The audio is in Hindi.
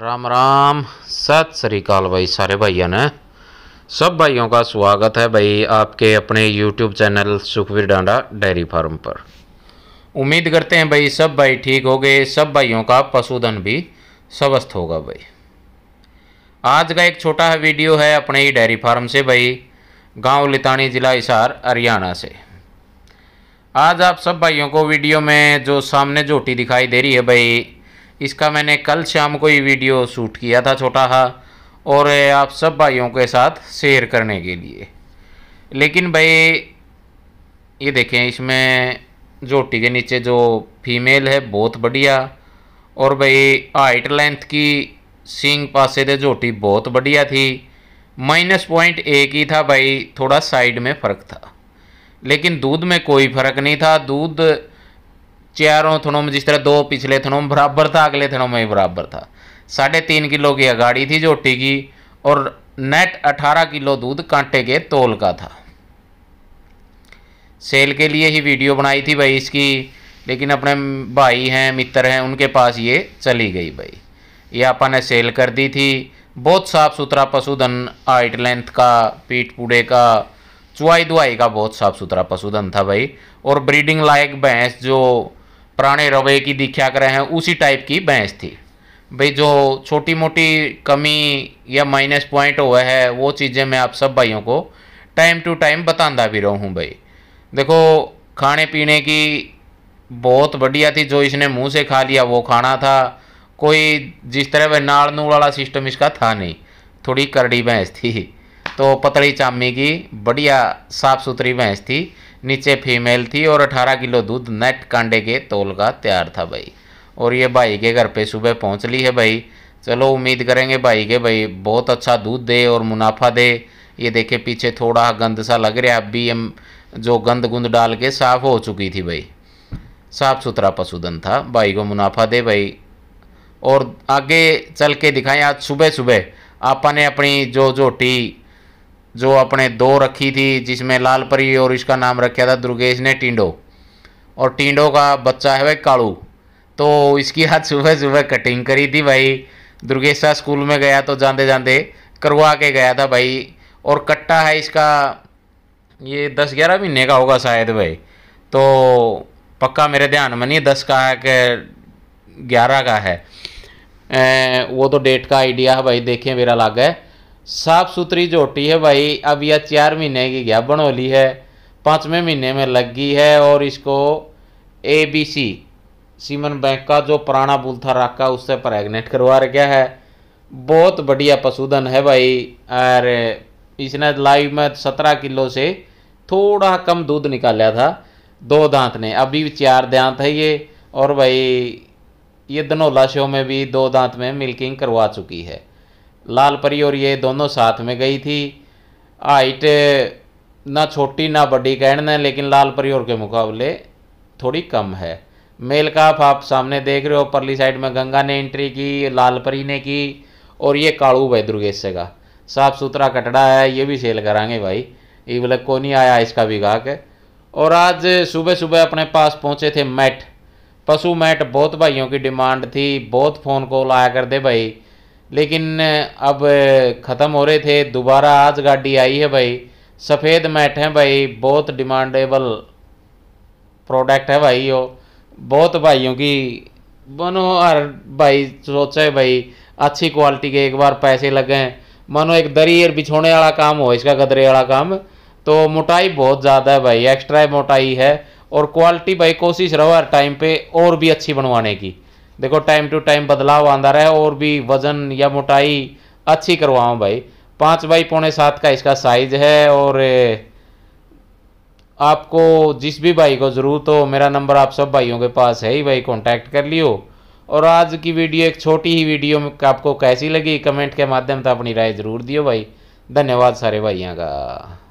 राम राम सत श्रीकाल भाई सारे भाइयों ने सब भाइयों का स्वागत है भाई आपके अपने YouTube channel Sukhvir Danda dairy farm पर उम्मीद करते हैं भाई सब भाई ठीक हो गए सब भाइयों का पशुधन भी स्वस्थ होगा भाई आज का एक छोटा वीडियो है अपने ही डेयरी फार्म से भाई गांव लितानी जिला हिसार हरियाणा से आज आप सब भाइयों को वीडियो में जो सामने झोटी दिखाई दे रही है भाई इसका मैंने कल शाम को ही वीडियो शूट किया था छोटा हा और आप सब भाइयों के साथ शेयर करने के लिए लेकिन भाई ये देखें इसमें जोटी के नीचे जो फीमेल है बहुत बढ़िया और भाई हाइट लेंथ की सींग पासे थे जोटी बहुत बढ़िया थी माइनस पॉइंट एक ही था भाई थोड़ा साइड में फ़र्क था लेकिन दूध में कोई फ़र्क नहीं था दूध चारों थनों में जिस तरह दो पिछले थनों में बराबर था अगले थनों में भी बराबर था साढ़े तीन किलो की अगाड़ी थी जोटी की और नेट अठारह किलो दूध कांटे के तोल का था सेल के लिए ही वीडियो बनाई थी भाई इसकी लेकिन अपने भाई हैं मित्र हैं उनके पास ये चली गई भाई ये आपा ने सेल कर दी थी बहुत साफ़ सुथरा पशुधन हाइट लेंथ का पीठ पूड़े का चुआई दुआई का बहुत साफ़ सुथरा पशुधन था भाई और ब्रीडिंग लायक भैंस जो पुराने रवैये की दीक्षा कर रहे हैं उसी टाइप की भैंस थी भाई जो छोटी मोटी कमी या माइनस पॉइंट हुआ है वो चीज़ें मैं आप सब भाइयों को टाइम टू टाइम बताता भी रहूँ भाई देखो खाने पीने की बहुत बढ़िया थी जो इसने मुंह से खा लिया वो खाना था कोई जिस तरह वह नाड़ नूड़ वाला सिस्टम इसका था नहीं थोड़ी करड़ी भैंस थी तो पतली चामी की बढ़िया साफ सुथरी भैंस थी नीचे फीमेल थी और 18 किलो दूध नेट कांडे के तोल का तैयार था भाई और ये भाई के घर पे सुबह पहुंच ली है भाई चलो उम्मीद करेंगे भाई के भाई बहुत अच्छा दूध दे और मुनाफा दे ये देखे पीछे थोड़ा गंद सा लग रहा है भी हम जो गंद गुंद डाल के साफ़ हो चुकी थी भाई साफ सुथरा पशुधन था भाई को मुनाफा दे भाई और आगे चल के दिखाएं आज सुबह सुबह आपा ने अपनी जो टी जो अपने दो रखी थी जिसमें लाल परी और इसका नाम रखा था दुर्गेश ने टिंडो और टिंडो का बच्चा है भाई कालू तो इसकी हाथ सुबह सुबह कटिंग करी थी भाई दुर्गेशा स्कूल में गया तो जानते जानते करवा के गया था भाई और कट्टा है इसका ये दस ग्यारह महीने का होगा शायद भाई तो पक्का मेरे ध्यान में नहीं दस का है कि ग्यारह का है ए, वो तो डेट का आइडिया है भाई देखिए मेरा लाग है साफ सुथरी झोटी है भाई अब यह चार महीने की गया बनोली है पाँचवें महीने में लग गई है और इसको A B C semen bank का जो पुराना बुल था राका उससे प्रेगनेंट करवा रखा है बहुत बढ़िया पशुधन है भाई और इसने लाइव में सत्रह किलो से थोड़ा कम दूध निकाला था दो दांत ने अभी चार दांत है ये और भाई ये धनोला शो में भी दो दांत में मिल्किंग करवा चुकी है लाल परी और ये दोनों साथ में गई थी हाइट ना छोटी ना बड़ी कहने लेकिन लाल परी और के मुकाबले थोड़ी कम है मेल काफ आप सामने देख रहे हो परली साइड में गंगा ने एंट्री की लाल परी ने की और ये कालू भाई दुर्गेश का साफ सुथरा कटड़ा है ये भी सेल कराएंगे भाई इवलक को नहीं आया इसका भी गाहक और आज सुबह सुबह अपने पास पहुँचे थे मैट पशु मैट बहुत भाइयों की डिमांड थी बहुत फ़ोन कॉल आया कर दे भाई लेकिन अब ख़त्म हो रहे थे दोबारा आज गाड़ी आई है भाई सफ़ेद मैट है भाई बहुत डिमांडेबल प्रोडक्ट है भाई यो बहुत भाइयों की मनो हर भाई सोचे भाई अच्छी क्वालिटी के एक बार पैसे लगे मानो एक दरी और बिछोने वाला काम हो इसका गदरे वाला काम तो मोटाई बहुत ज़्यादा है भाई एक्स्ट्रा मोटाई है और क्वालिटी भाई कोशिश रहो हर टाइम पे और भी अच्छी बनवाने की देखो टाइम टू टाइम बदलाव आंदा रहे और भी वज़न या मोटाई अच्छी करवाऊँ भाई पाँच बाई पौने सात का इसका साइज है और आपको जिस भी भाई को ज़रूरत हो मेरा नंबर आप सब भाइयों के पास है ही भाई कॉन्टैक्ट कर लियो और आज की वीडियो एक छोटी ही वीडियो में आपको कैसी लगी कमेंट के माध्यम से अपनी राय ज़रूर दियो भाई धन्यवाद सारे भाइयों का